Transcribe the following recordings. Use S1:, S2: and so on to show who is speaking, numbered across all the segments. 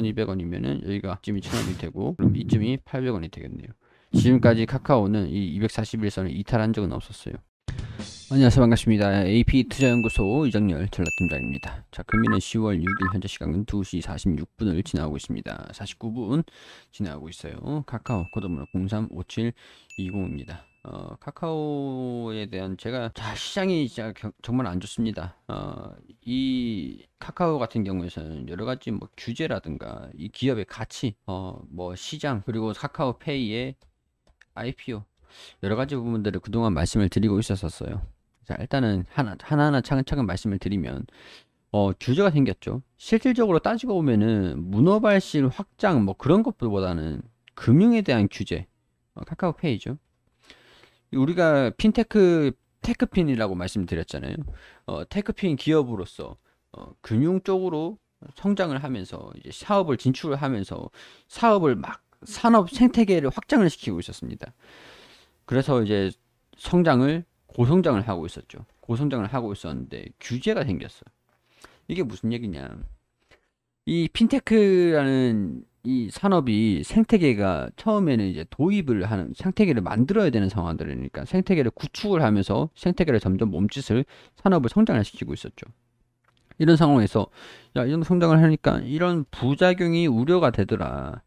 S1: 1200원이면은 여기가 이쯤이 1000원이 되고 그럼 이쯤이 800원이 되겠네요. 지금까지 카카오는 이 241선을 이탈한 적은 없었어요. 안녕하세요 반갑습니다. AP투자연구소 이정열 전략팀장입니다. 자 금리는 10월 6일 현재 시간은 2시 46분을 지나고 있습니다. 49분 지나고 있어요. 카카오 코드번호 035720입니다. 어, 카카오에 대한 제가 자, 시장이 진짜 겨, 정말 안 좋습니다. 어, 이 카카오 같은 경우에는 여러 가지 뭐 규제라든가 이 기업의 가치, 어, 뭐 시장 그리고 카카오페이의 IPO 여러 가지 부분들을 그동안 말씀을 드리고 있었었어요. 자, 일단은 하나 하나하나 차근차근 말씀을 드리면 어, 규제가 생겼죠. 실질적으로 따지고 보면은 문어발실 확장 뭐 그런 것보다는 금융에 대한 규제, 어, 카카오페이죠. 우리가 핀테크 테크핀이라고 말씀드렸잖아요. 어, 테크핀 기업으로서 어, 금융 쪽으로 성장을 하면서 이제 사업을 진출하면서 사업을 막 산업 생태계를 확장을 시키고 있었습니다. 그래서 이제 성장을 고성장을 하고 있었죠. 고성장을 하고 있었는데 규제가 생겼어. 이게 무슨 얘기냐? 이 핀테크라는 이 산업이 생태계가 처음에는 이제 도입을 하는 생태계를 만들어야 되는 상황들이니까 생태계를 구축을 하면서 생태계를 점점 몸짓을 산업을 성장을 시키고 있었죠. 이런 상황에서 야 이런 성장을 하니까 이런 부작용이 우려가 되더라.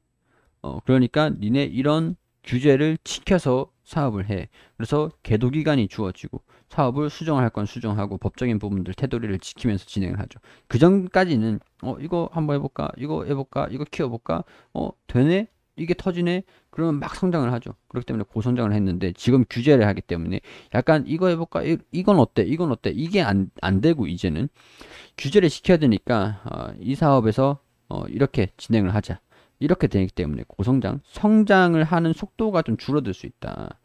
S1: 어 그러니까 니네 이런 규제를 지켜서 사업을 해. 그래서 계도 기간이 주어지고 사업을 수정할 건 수정하고 법적인 부분들 테두리를 지키면서 진행을 하죠. 그 전까지는 어 이거 한번 해볼까, 이거 해볼까, 이거 키워볼까, 어 되네, 이게 터지네, 그러면 막 성장을 하죠. 그렇기 때문에 고성장을 했는데 지금 규제를 하기 때문에 약간 이거 해볼까, 이, 건 어때, 이건 어때, 이게 안 안 되고 이제는 규제를 시켜야 되니까 어, 이 사업에서 어, 이렇게 진행을 하자. 이렇게 되기 때문에 고성장, 성장을 하는 속도가 좀 줄어들 수 있다.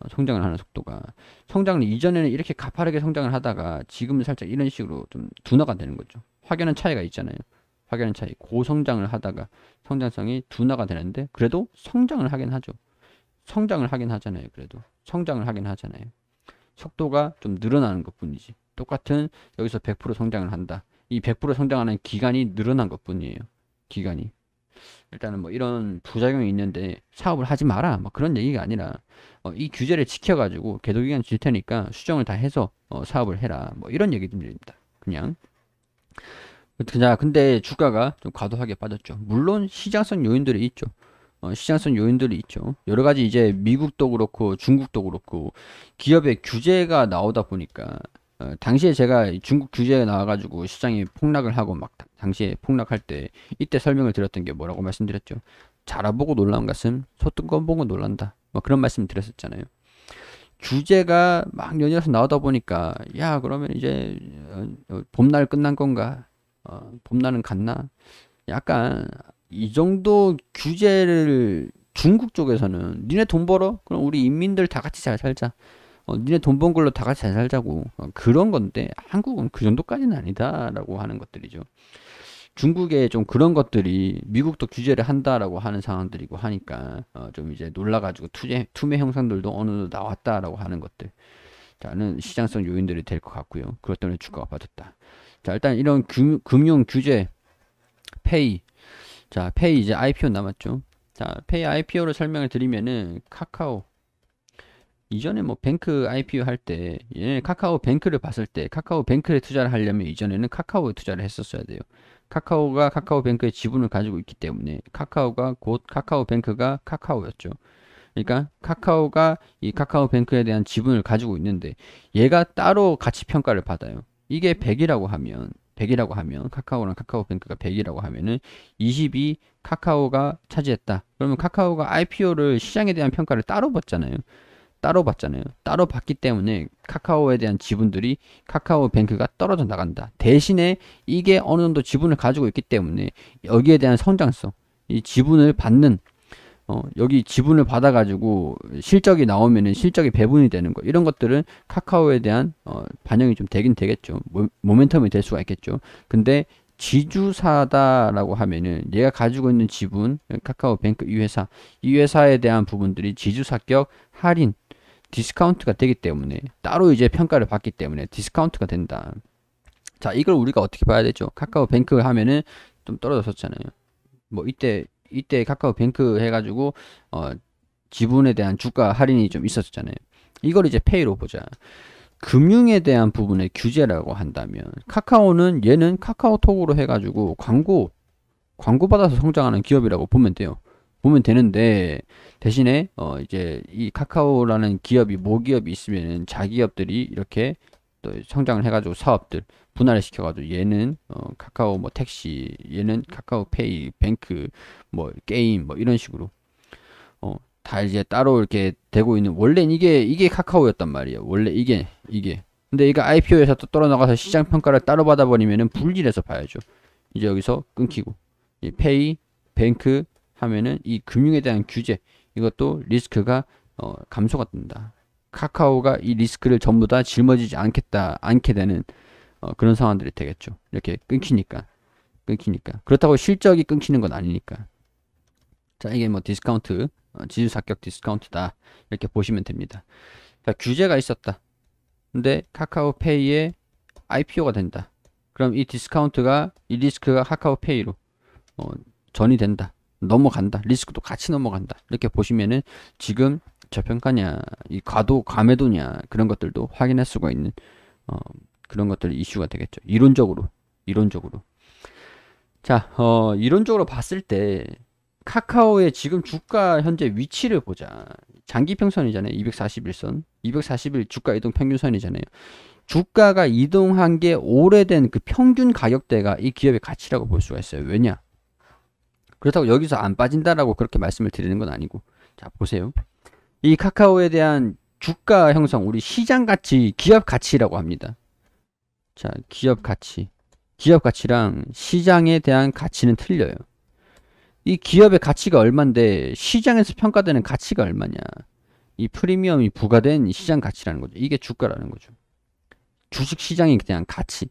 S1: 어, 성장을 하는 속도가 성장을 이전에는 이렇게 가파르게 성장을 하다가 지금은 살짝 이런 식으로 좀 둔화가 되는 거죠. 확연한 차이가 있잖아요. 확연한 차이. 고성장을 하다가 성장성이 둔화가 되는데 그래도 성장을 하긴 하죠. 성장을 하긴 하잖아요. 그래도 성장을 하긴 하잖아요. 속도가 좀 늘어나는 것뿐이지. 똑같은 여기서 100% 성장을 한다. 이 100% 성장하는 기간이 늘어난 것뿐이에요. 기간이. 일단은 뭐 이런 부작용이 있는데 사업을 하지 마라 뭐 그런 얘기가 아니라 어, 이 규제를 지켜가지고 계도기간 줄 테니까 수정을 다 해서 어, 사업을 해라 뭐 이런 얘기들입니다 그냥 자 근데 주가가 좀 과도하게 빠졌죠 물론 시장성 요인들이 있죠 어, 시장성 요인들이 있죠 여러 가지 이제 미국도 그렇고 중국도 그렇고 기업의 규제가 나오다 보니까 어, 당시에 제가 중국 규제에 나와가지고 시장이 폭락을 하고 막 당시에 폭락할 때 이때 설명을 드렸던 게 뭐라고 말씀드렸죠? 자라보고 놀란 것은 소뚜껑 보고 놀란다. 뭐 그런 말씀 드렸었잖아요. 규제가 막 연이어서 나오다 보니까 야 그러면 이제 어, 봄날 끝난 건가? 어, 봄날은 갔나? 약간 이 정도 규제를 중국 쪽에서는 니네 돈 벌어? 그럼 우리 인민들 다 같이 잘 살자. 어, 니네 돈 번 걸로 다 같이 잘 살자고 어, 그런 건데 한국은 그 정도까지는 아니다라고 하는 것들이죠. 중국에 좀 그런 것들이 미국도 규제를 한다라고 하는 상황들이고 하니까 어, 좀 이제 놀라가지고 투제, 투매 형상들도 어느 정도 나왔다라고 하는 것들 자는 시장성 요인들이 될 것 같고요. 그것 때문에 주가가 빠졌다. 자 일단 이런 규, 금융 규제 페이 자 페이 이제 IPO 남았죠. 자 페이 IPO를 설명을 드리면은 카카오 이전에 뭐 뱅크 IPO 할 때, 예, 카카오 뱅크를 봤을 때, 카카오 뱅크에 투자를 하려면 이전에는 카카오에 투자를 했었어야 돼요. 카카오가 카카오 뱅크의 지분을 가지고 있기 때문에 카카오가 곧 카카오 뱅크가 카카오였죠. 그러니까 카카오가 이 카카오 뱅크에 대한 지분을 가지고 있는데 얘가 따로 가치 평가를 받아요. 이게 100이라고 하면 100이라고 하면 카카오랑 카카오뱅크가 100이라고 하면은 2이 카카오가 차지했다. 그러면 카카오가 IPO를 시장에 대한 평가를 따로 받잖아요. 따로 받잖아요. 따로 받기 때문에 카카오에 대한 지분들이 카카오 뱅크가 떨어져 나간다. 대신에 이게 어느 정도 지분을 가지고 있기 때문에 여기에 대한 성장성, 이 지분을 받는 어, 여기 지분을 받아가지고 실적이 나오면은 실적이 배분이 되는 거 이런 것들은 카카오에 대한 어, 반영이 좀 되긴 되겠죠 모, 모멘텀이 될 수가 있겠죠 근데 지주사다라고 하면은 얘가 가지고 있는 지분 카카오뱅크 이 회사 이 회사에 대한 부분들이 지주사격 할인 디스카운트가 되기 때문에 따로 이제 평가를 받기 때문에 디스카운트가 된다. 자, 이걸 우리가 어떻게 봐야 되죠? 카카오 뱅크 하면은 좀 떨어졌었잖아요. 뭐 이때 이때 카카오 뱅크 해가지고 어 지분에 대한 주가 할인이 좀 있었잖아요. 이걸 이제 페이로 보자. 금융에 대한 부분의 규제라고 한다면 카카오는 얘는 카카오톡으로 해가지고 광고 광고 받아서 성장하는 기업이라고 보면 돼요. 보면 되는데 대신에 어 이제 이 카카오라는 기업이 모기업이 있으면 자기업들이 이렇게 또 성장을 해가지고 사업들 분할을 시켜가지고 얘는 어 카카오 뭐 택시 얘는 카카오페이 뱅크 뭐 게임 뭐 이런 식으로 어다 이제 따로 이렇게 되고 있는 원래 이게 이게 카카오였단 말이에요 원래 이게 이게 근데 이거 IPO에서 또 떨어나가서 시장 평가를 따로 받아버리면은 불일해서 봐야죠 이제 여기서 끊기고 이 페이 뱅크 하면은 이 금융에 대한 규제 이것도 리스크가 어, 감소가 된다. 카카오가 이 리스크를 전부 다 짊어지지 않겠다 않게 되는 어, 그런 상황들이 되겠죠. 이렇게 끊기니까 끊기니까 그렇다고 실적이 끊기는 건 아니니까. 자 이게 뭐 디스카운트 어, 지수 사격 디스카운트다 이렇게 보시면 됩니다. 자 규제가 있었다. 근데 카카오페이에 IPO가 된다. 그럼 이 디스카운트가 이 리스크가 카카오페이로 어, 전이 된다. 넘어간다. 리스크도 같이 넘어간다. 이렇게 보시면은 지금 저평가냐, 이 과도, 감매도냐 그런 것들도 확인할 수가 있는, 어, 그런 것들 이슈가 되겠죠. 이론적으로. 이론적으로. 자, 어, 이론적으로 봤을 때, 카카오의 지금 주가 현재 위치를 보자. 장기 평선이잖아요. 241선. 241 주가 이동 평균선이잖아요. 주가가 이동한 게 오래된 그 평균 가격대가 이 기업의 가치라고 볼 수가 있어요. 왜냐? 그렇다고 여기서 안 빠진다라고 그렇게 말씀을 드리는 건 아니고 자 보세요 이 카카오에 대한 주가 형성 우리 시장 가치 기업 가치라고 합니다 자 기업 가치 기업 가치랑 시장에 대한 가치는 틀려요 이 기업의 가치가 얼만데 시장에서 평가되는 가치가 얼마냐 이 프리미엄이 부과된 시장 가치라는 거죠 이게 주가라는 거죠 주식 시장에 대한 가치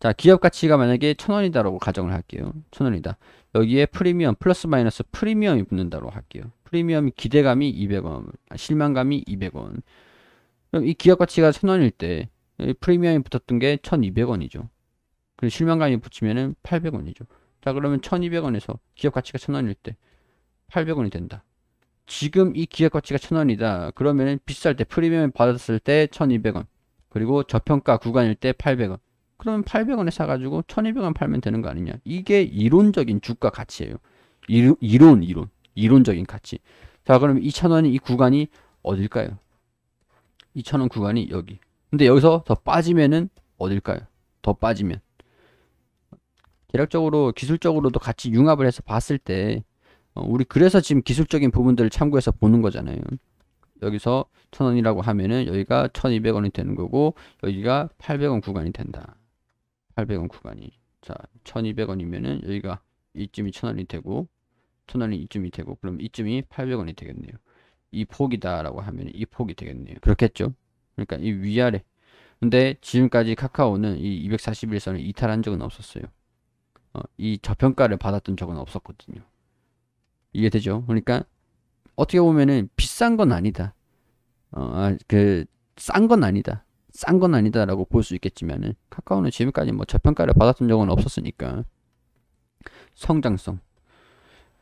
S1: 자, 기업 가치가 만약에 천원이다라고 가정을 할게요. 천원이다. 여기에 프리미엄 플러스 마이너스 프리미엄이 붙는다고 할게요. 프리미엄 기대감이 200원, 아, 실망감이 200원. 그럼 이 기업 가치가 천원일 때 프리미엄이 붙었던 게 1200원이죠. 그리고 실망감이 붙이면은 800원이죠. 자, 그러면 1200원에서 기업 가치가 천원일 때 800원이 된다. 지금 이 기업 가치가 천원이다. 그러면은 비쌀 때 프리미엄 받았을 때 1200원. 그리고 저평가 구간일 때 800원. 그러면 800원에 사가지고 1200원 팔면 되는 거 아니냐. 이게 이론적인 주가 가치예요. 이론, 이론, 이론. 이론적인 가치. 자, 그럼 2,000원이 이 구간이 어딜까요? 2,000원 구간이 여기. 근데 여기서 더 빠지면은 어딜까요? 더 빠지면. 대략적으로 기술적으로도 같이 융합을 해서 봤을 때 어, 우리 그래서 지금 기술적인 부분들을 참고해서 보는 거잖아요. 여기서 1 0 0 0원이라고 하면은 여기가 1 2 0 0 원이 되는 거고 여기가 8 0 0원 구간이 된다. 800원 구간이 자 1200원이면은 여기가 이쯤이 1000원이 되고 1000원이 이쯤이 되고 그럼 이쯤이 800원이 되겠네요 이 폭이다 라고 하면 이 폭이 되겠네요 그렇겠죠 그러니까 이 위아래 근데 지금까지 카카오는 이 241선을 이탈한 적은 없었어요 어, 이 저평가를 받았던 적은 없었거든요 이해되죠 그러니까 어떻게 보면은 비싼 건 아니다 어그싼 아, 건 아니다 싼건 아니다라고 볼 수 있겠지만은 카카오는 지금까지 뭐 저평가를 받았던 적은 없었으니까 성장성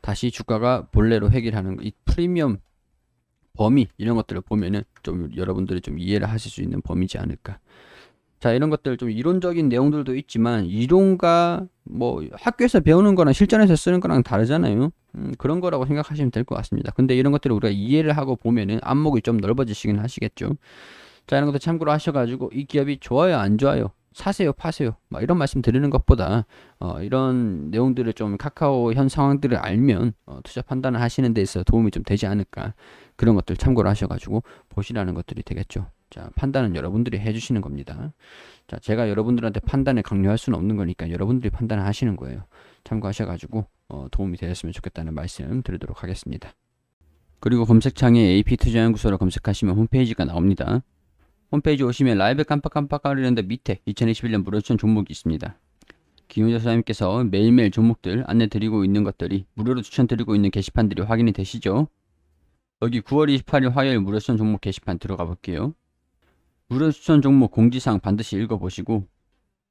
S1: 다시 주가가 본래로 해결하는이 프리미엄 범위 이런 것들을 보면은 좀 여러분들이 좀 이해를 하실 수 있는 범위지 않을까 자 이런 것들 좀 이론적인 내용들도 있지만 이론과 뭐 학교에서 배우는 거랑 실전에서 쓰는 거랑 다르잖아요 음, 그런 거라고 생각하시면 될 것 같습니다 근데 이런 것들을 우리가 이해를 하고 보면은 안목이 좀 넓어지시긴 하시겠죠 자 이런 것도 참고로 하셔가지고 이 기업이 좋아요 안 좋아요 사세요 파세요 막 이런 말씀 드리는 것보다 어, 이런 내용들을 좀 카카오 현 상황들을 알면 어, 투자 판단을 하시는 데 있어 서 도움이 좀 되지 않을까 그런 것들 참고로 하셔가지고 보시라는 것들이 되겠죠 자 판단은 여러분들이 해주시는 겁니다 자 제가 여러분들한테 판단을 강요할 수는 없는 거니까 여러분들이 판단을 하시는 거예요 참고하셔가지고 어, 도움이 되셨으면 좋겠다는 말씀 드리도록 하겠습니다 그리고 검색창에 AP투자연구소를 검색하시면 홈페이지가 나옵니다 홈페이지 오시면 라이브 깜빡깜빡 하려는데 밑에 2021년 무료추천 종목이 있습니다. 김효자 사장님께서 매일매일 종목들 안내드리고 있는 것들이 무료로 추천드리고 있는 게시판들이 확인이 되시죠? 여기 9월 28일 화요일 무료추천 종목 게시판 들어가 볼게요. 무료추천 종목 공지사항 반드시 읽어보시고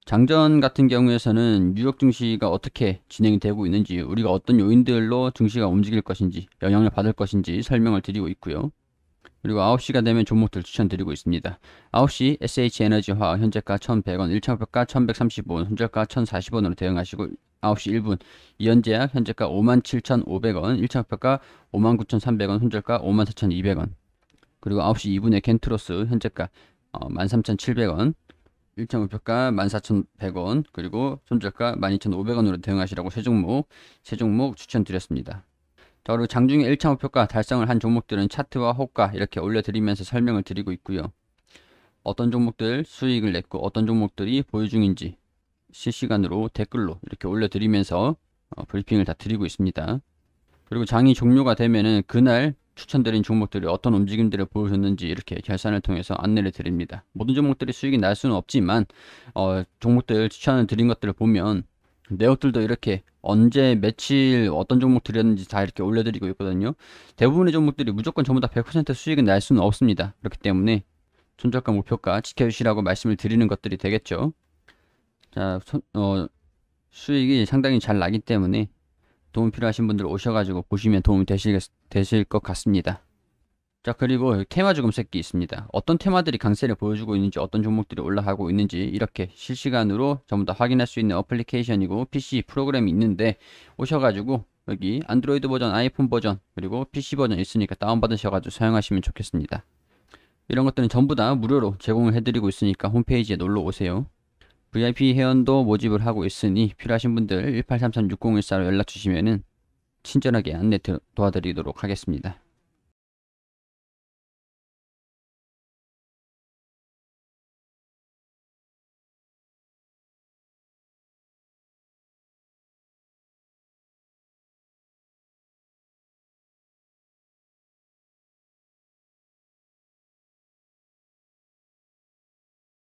S1: 장전 같은 경우에서는 뉴욕 증시가 어떻게 진행이 되고 있는지 우리가 어떤 요인들로 증시가 움직일 것인지 영향을 받을 것인지 설명을 드리고 있고요. 그리고 9시가 되면 종목들 추천드리고 있습니다. 9시 s h 에너지화 현재가 1100원, 1차목표가 1135원, 손절가 1040원으로 대응하시고 9시 1분 이현제약 현재가 57,500원, 1차목표가 59,300원, 손절가 54,200원 그리고 9시 2분에 켄트로스 현재가 13,700원, 1차 목표가 14,100원, 그리고 손절가 12,500원으로 대응하시라고 세 종목, 세 종목 추천드렸습니다. 자, 그리고 장중에 1차 목표가 달성을 한 종목들은 차트와 호가 이렇게 올려드리면서 설명을 드리고 있고요. 어떤 종목들 수익을 냈고 어떤 종목들이 보유 중인지 실시간으로 댓글로 이렇게 올려드리면서 어, 브리핑을 다 드리고 있습니다. 그리고 장이 종료가 되면은 그날 추천드린 종목들이 어떤 움직임들을 보여줬는지 이렇게 결산을 통해서 안내를 드립니다. 모든 종목들이 수익이 날 수는 없지만 어, 종목들 추천을 드린 것들을 보면 내역들도 이렇게 언제 며칠 어떤 종목 들였는지 다 이렇게 올려드리고 있거든요. 대부분의 종목들이 무조건 전부 다 100% 수익은 날 수는 없습니다. 그렇기 때문에 손절가 목표가 지켜주시라고 말씀을 드리는 것들이 되겠죠. 자, 소, 어, 수익이 상당히 잘 나기 때문에 도움 필요하신 분들 오셔가지고 보시면 도움이 되실, 되실 것 같습니다. 자 그리고 테마주금 새끼 있습니다. 어떤 테마들이 강세를 보여주고 있는지 어떤 종목들이 올라가고 있는지 이렇게 실시간으로 전부 다 확인할 수 있는 어플리케이션이고 PC 프로그램이 있는데 오셔가지고 여기 안드로이드 버전, 아이폰 버전 그리고 PC 버전 있으니까 다운받으셔가지고 사용하시면 좋겠습니다. 이런 것들은 전부 다 무료로 제공을 해드리고 있으니까 홈페이지에 놀러 오세요. VIP 회원도 모집을 하고 있으니 필요하신 분들 1 8 3 3 6 0 1 4로 연락 주시면은 친절하게 안내 도와드리도록 하겠습니다.